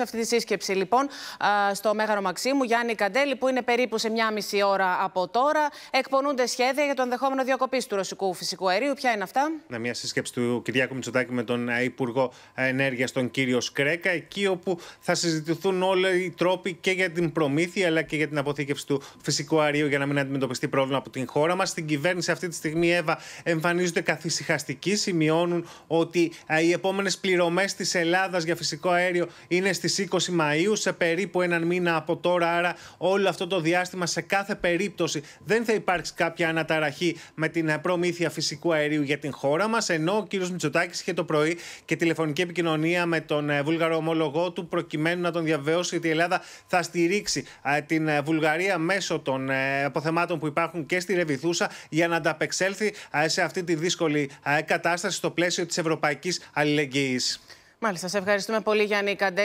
σε αυτή τη σύσκεψη λοιπόν στο Μέγαρο Μαξίμου, Γιάννη Καντέλη, που είναι περίπου σε μία μισή ώρα από τώρα. Εκπονούνται σχέδια για το ενδεχόμενο διακοπή του ρωσικού φυσικού αερίου. Ποια είναι αυτά. Να, μία σύσκεψη του Κυριάκου Μητσοτάκη με τον Υπουργό Ενέργειας, τον κύριο Σκρέκα, εκεί όπου θα συζητηθούν όλοι οι τρόποι και για την προμήθεια αλλά και για την αποθήκευση του φυσικού αερίου για να μην αντιμετωπιστεί πρόβλημα από την χώρα μας. Στην κυβέρνηση αυτή τη στιγμή, Εύα, εμφανίζονται καθησυχαστικοί. Σημειώνουν ότι οι επόμενες πληρωμές της Ελλάδας για φυσικό αέριο είναι στι 20 Μαΐου σε περίπου έναν μήνα από τώρα άρα όλο αυτό το διάστημα σε κάθε περίπτωση δεν θα υπάρξει κάποια αναταραχή με την ε, προμήθεια φυσικού αερίου για την χώρα μας ενώ ο κύριος Μητσοτάκης είχε το πρωί και τηλεφωνική επικοινωνία με τον ε, βούλγαρο ομολογό του προκειμένου να τον διαβεβαιώσει ότι η Ελλάδα θα στηρίξει ε, την Βουλγαρία μέσω των αποθεμάτων που υπάρχουν και στη Ρεβιθούσα για να ανταπεξέλθει σε αυτή τη δύσκολη κατάσταση στο πλαίσιο της ευρωπαϊκής αλληλεγγύης. Μάλιστα, σε ευχαριστούμε πολύ Γιάννη Καντέ.